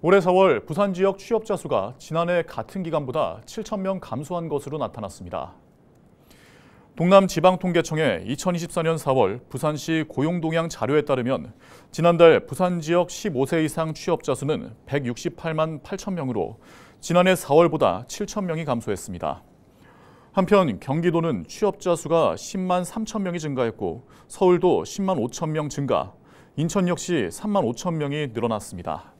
올해 4월 부산 지역 취업자 수가 지난해 같은 기간보다 7천 명 감소한 것으로 나타났습니다. 동남지방통계청의 2024년 4월 부산시 고용동향 자료에 따르면 지난달 부산 지역 15세 이상 취업자 수는 168만 8천 명으로 지난해 4월보다 7천 명이 감소했습니다. 한편 경기도는 취업자 수가 10만 3천 명이 증가했고 서울도 10만 5천 명 증가, 인천 역시 3만 5천 명이 늘어났습니다.